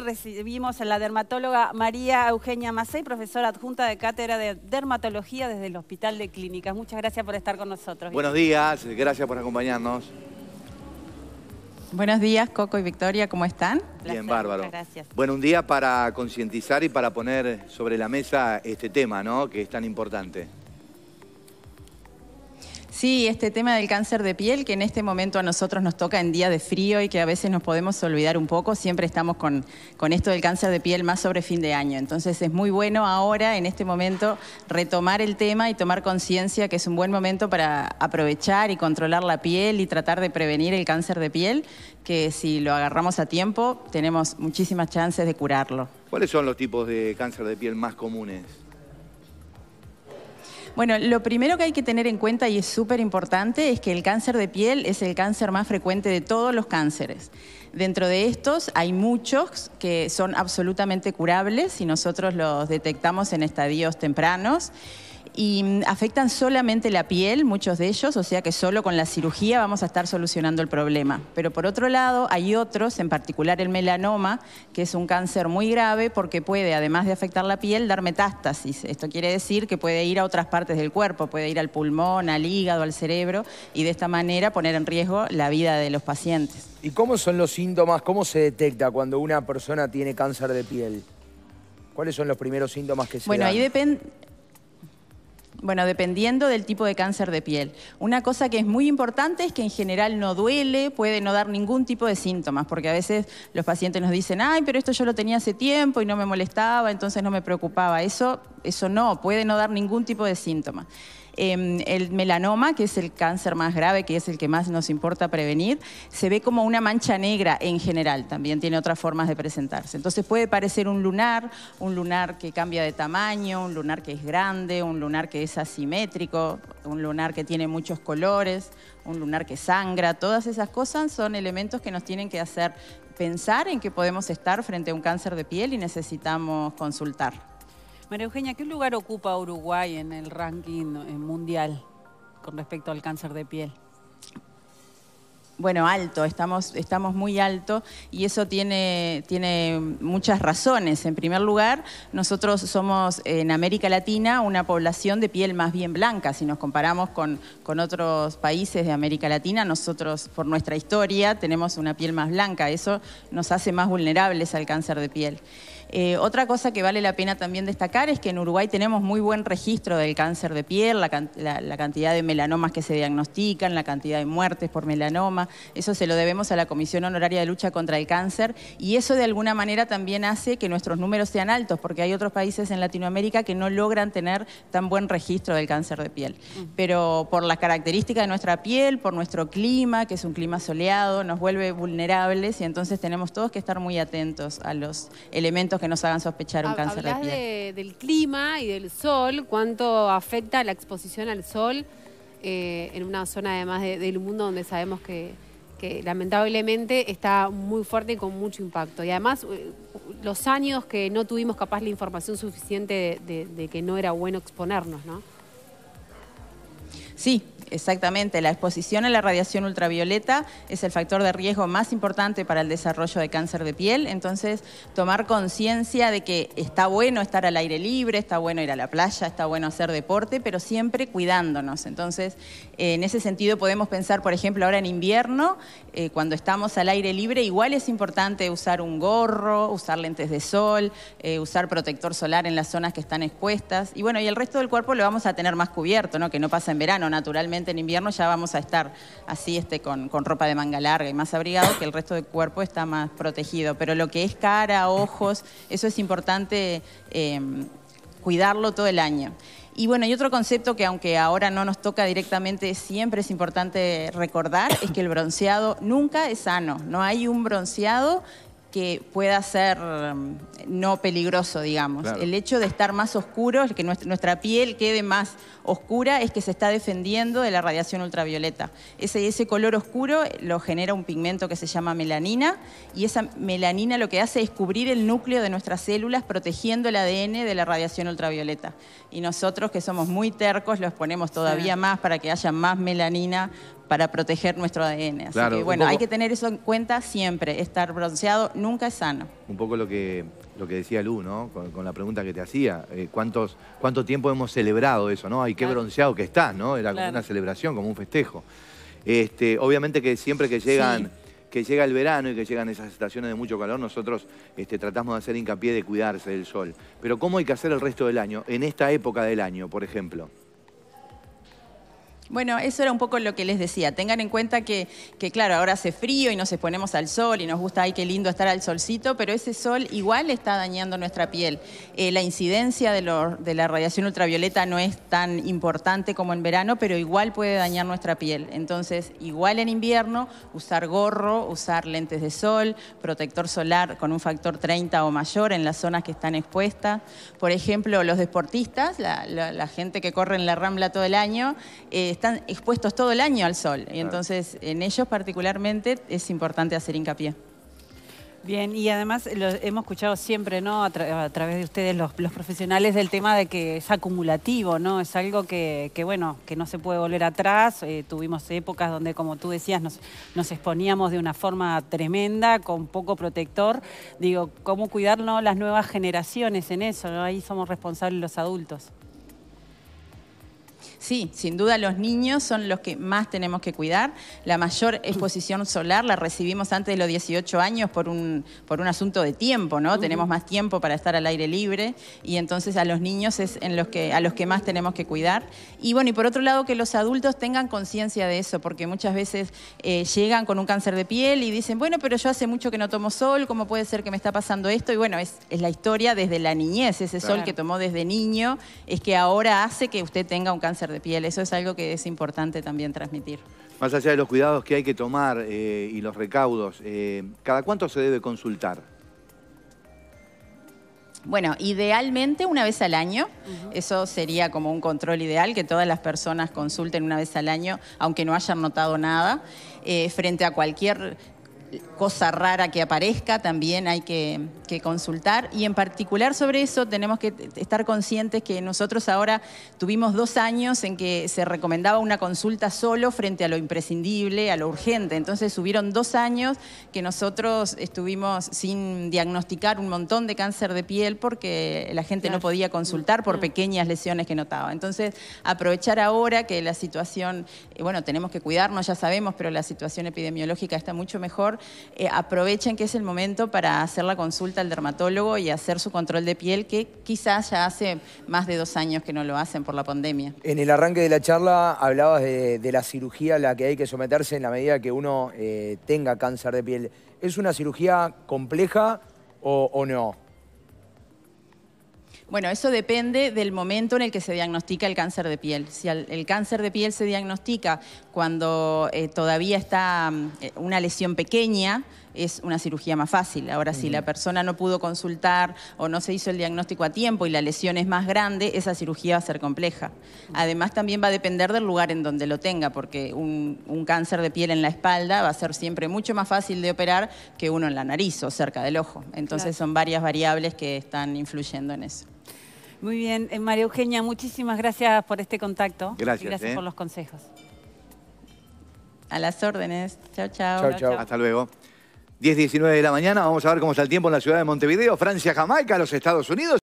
recibimos a la dermatóloga María Eugenia Macei, profesora adjunta de Cátedra de Dermatología desde el Hospital de Clínicas. Muchas gracias por estar con nosotros. Buenos días, gracias por acompañarnos. Buenos días, Coco y Victoria, ¿cómo están? Bien, bárbaro. Gracias. Bueno, un día para concientizar y para poner sobre la mesa este tema, ¿no? Que es tan importante. Sí, este tema del cáncer de piel que en este momento a nosotros nos toca en día de frío y que a veces nos podemos olvidar un poco, siempre estamos con, con esto del cáncer de piel más sobre fin de año. Entonces es muy bueno ahora, en este momento, retomar el tema y tomar conciencia que es un buen momento para aprovechar y controlar la piel y tratar de prevenir el cáncer de piel, que si lo agarramos a tiempo tenemos muchísimas chances de curarlo. ¿Cuáles son los tipos de cáncer de piel más comunes? Bueno, lo primero que hay que tener en cuenta y es súper importante es que el cáncer de piel es el cáncer más frecuente de todos los cánceres. Dentro de estos hay muchos que son absolutamente curables y nosotros los detectamos en estadios tempranos y mm, afectan solamente la piel, muchos de ellos, o sea que solo con la cirugía vamos a estar solucionando el problema. Pero por otro lado, hay otros, en particular el melanoma, que es un cáncer muy grave porque puede, además de afectar la piel, dar metástasis. Esto quiere decir que puede ir a otras partes del cuerpo, puede ir al pulmón, al hígado, al cerebro, y de esta manera poner en riesgo la vida de los pacientes. ¿Y cómo son los síntomas? ¿Cómo se detecta cuando una persona tiene cáncer de piel? ¿Cuáles son los primeros síntomas que se bueno, Bueno, ahí depende. Bueno, dependiendo del tipo de cáncer de piel. Una cosa que es muy importante es que en general no duele, puede no dar ningún tipo de síntomas, porque a veces los pacientes nos dicen, ay, pero esto yo lo tenía hace tiempo y no me molestaba, entonces no me preocupaba. Eso, eso no, puede no dar ningún tipo de síntomas. Em, el melanoma, que es el cáncer más grave, que es el que más nos importa prevenir, se ve como una mancha negra en general, también tiene otras formas de presentarse. Entonces puede parecer un lunar, un lunar que cambia de tamaño, un lunar que es grande, un lunar que es asimétrico, un lunar que tiene muchos colores, un lunar que sangra, todas esas cosas son elementos que nos tienen que hacer pensar en que podemos estar frente a un cáncer de piel y necesitamos consultar. María Eugenia, ¿qué lugar ocupa Uruguay en el ranking eh, mundial con respecto al cáncer de piel? Bueno, alto, estamos, estamos muy alto y eso tiene, tiene muchas razones. En primer lugar, nosotros somos en América Latina una población de piel más bien blanca. Si nos comparamos con, con otros países de América Latina, nosotros por nuestra historia tenemos una piel más blanca. Eso nos hace más vulnerables al cáncer de piel. Eh, otra cosa que vale la pena también destacar es que en Uruguay tenemos muy buen registro del cáncer de piel, la, la, cantidad de melanomas que se diagnostican, la cantidad de muertes por melanoma. Eso se lo debemos a la Comisión Honoraria de Lucha contra el Cáncer y eso de alguna manera también hace que nuestros números sean altos, porque hay otros países en Latinoamérica que no logran tener tan buen registro del cáncer de piel. Mm. Pero por las características de nuestra piel, por nuestro clima, que es un clima soleado, nos vuelve vulnerables y entonces tenemos todos que estar muy atentos a los elementos que nos hagan sospechar un cáncer de piel. De, del clima y del sol, cuánto afecta la exposición al sol eh, en una zona además del mundo donde sabemos que, lamentablemente está muy fuerte y con mucho impacto. Y además, los años que no tuvimos capaz la información suficiente de, de que no era bueno exponernos, ¿no? Sí, Exactamente, la exposición a la radiación ultravioleta es el factor de riesgo más importante para el desarrollo de cáncer de piel, entonces tomar conciencia de que está bueno estar al aire libre, está bueno ir a la playa, está bueno hacer deporte, pero siempre cuidándonos. Entonces, eh, en ese sentido podemos pensar, por ejemplo, ahora en invierno, eh, cuando estamos al aire libre, igual es importante usar un gorro, usar lentes de sol, eh, usar protector solar en las zonas que están expuestas, y bueno, y el resto del cuerpo lo vamos a tener más cubierto, ¿no? que no pasa en verano, naturalmente en invierno ya vamos a estar así este, con, ropa de manga larga y más abrigado, que el resto del cuerpo está más protegido. Pero lo que es cara, ojos, eso es importante em, cuidarlo todo el año. Y bueno, y otro concepto que aunque ahora no nos toca directamente, siempre es importante recordar, es que el bronceado nunca es sano. No hay un bronceado que pueda ser um, no peligroso, digamos. El hecho de estar más oscuro, que nuestra piel quede más oscura, es que se está defendiendo de la radiación ultravioleta. Ese, color oscuro lo genera un pigmento que se llama melanina y esa melanina lo que hace es cubrir el núcleo de nuestras células protegiendo el ADN de la radiación ultravioleta. Y nosotros que somos muy tercos, los ponemos todavía más para que haya más melanina para proteger nuestro ADN. Así que bueno, hay que tener eso en cuenta siempre. Estar bronceado nunca es sano. Un poco lo que, lo que decía Lu, ¿no? Con, la pregunta que te hacía. Eh, ¿cuántos, ¿Cuánto tiempo hemos celebrado eso, no? Ay, qué bronceado que estás, ¿no? Era como una celebración, como un festejo. Este, obviamente que siempre que llegan... que llega el verano y que llegan esas estaciones de mucho calor, nosotros este, tratamos de hacer hincapié de cuidarse del sol. Pero ¿cómo hay que hacer el resto del año, en esta época del año, por ejemplo? Bueno, eso era un poco lo que les decía. Tengan en cuenta que, que, claro, ahora hace frío y nos exponemos al sol y nos gusta, ay, qué lindo estar al solcito, pero ese sol igual está dañando nuestra piel. Eh, la incidencia de, la radiación ultravioleta no es tan importante como en verano, pero igual puede dañar nuestra piel. Entonces, igual en invierno, usar gorro, usar lentes de sol, protector solar con un factor 30 o mayor en las zonas que están expuestas. Por ejemplo, los deportistas, la, gente que corre en la rambla todo el año, eh, están expuestos todo el año al sol. Y entonces en ellos particularmente es importante hacer hincapié. Bien, y además lo hemos escuchado siempre, ¿no? A, través de ustedes, los, profesionales, del tema de que es acumulativo, ¿no? Es algo que, bueno, que no se puede volver atrás. Eh, tuvimos épocas donde, como tú decías, nos, exponíamos de una forma tremenda, con poco protector. Digo, ¿cómo cuidarnos las nuevas generaciones en eso? Ahí somos responsables los adultos. Sí, sin duda los niños son los que más tenemos que cuidar. La mayor mm. exposición solar la recibimos antes de los 18 años por un, por un asunto de tiempo, ¿no? Tenemos más tiempo para estar al aire libre y entonces a los niños es en los que, a los que más tenemos que cuidar. Y bueno, y por otro lado que los adultos tengan conciencia de eso, porque muchas veces eh, llegan con un cáncer de piel y dicen, bueno, pero yo hace mucho que no tomo sol, ¿cómo puede ser que me está pasando esto? Y bueno, es, la historia desde la niñez, ese sol que tomó desde niño es que ahora hace que usted tenga un cáncer de piel. Eso es algo que es importante también transmitir. Más allá de los cuidados que hay que tomar eh, y los recaudos, eh, ¿cada cuánto se debe consultar? Bueno, idealmente una vez al año, eso sería como un control ideal, que todas las personas consulten una vez al año, aunque no hayan notado nada, eh, frente a cualquier cosa rara que aparezca, también hay que, consultar. Y en particular sobre eso tenemos que estar conscientes que nosotros ahora tuvimos dos años en que se recomendaba una consulta solo frente a lo imprescindible, a lo urgente. Entonces subieron dos años que nosotros estuvimos sin diagnosticar un montón de cáncer de piel porque la gente no podía consultar por mm. pequeñas lesiones que notaba. Entonces aprovechar ahora que la situación, eh, bueno, tenemos que cuidarnos, ya sabemos, pero la situación epidemiológica está mucho mejor eh, aprovechen que es el momento para hacer la consulta al dermatólogo y hacer su control de piel, que quizás ya hace más de dos años que no lo hacen por la pandemia. En el arranque de la charla hablabas de, la cirugía a la que hay que someterse en la medida que uno eh, tenga cáncer de piel. ¿Es una cirugía compleja o no? Bueno, eso depende del momento en el que se diagnostica el cáncer de piel. Si el, cáncer de piel se diagnostica cuando eh, todavía está mm, eh, una lesión pequeña, es una cirugía más fácil. Ahora, si la persona no pudo consultar o no se hizo el diagnóstico a tiempo y la lesión es más grande, esa cirugía va a ser compleja. Además, también va a depender del lugar en donde lo tenga, porque un, cáncer de piel en la espalda va a ser siempre mucho más fácil de operar que uno en la nariz o cerca del ojo. Entonces, son varias variables que están influyendo en eso. Muy bien, eh, María Eugenia, muchísimas gracias por este contacto. Gracias. Y gracias ¿eh? por los consejos. A las órdenes. Chao, chao. Chao, chao. Hasta luego. 10.19 de la mañana. Vamos a ver cómo está el tiempo en la ciudad de Montevideo, Francia, Jamaica, los Estados Unidos.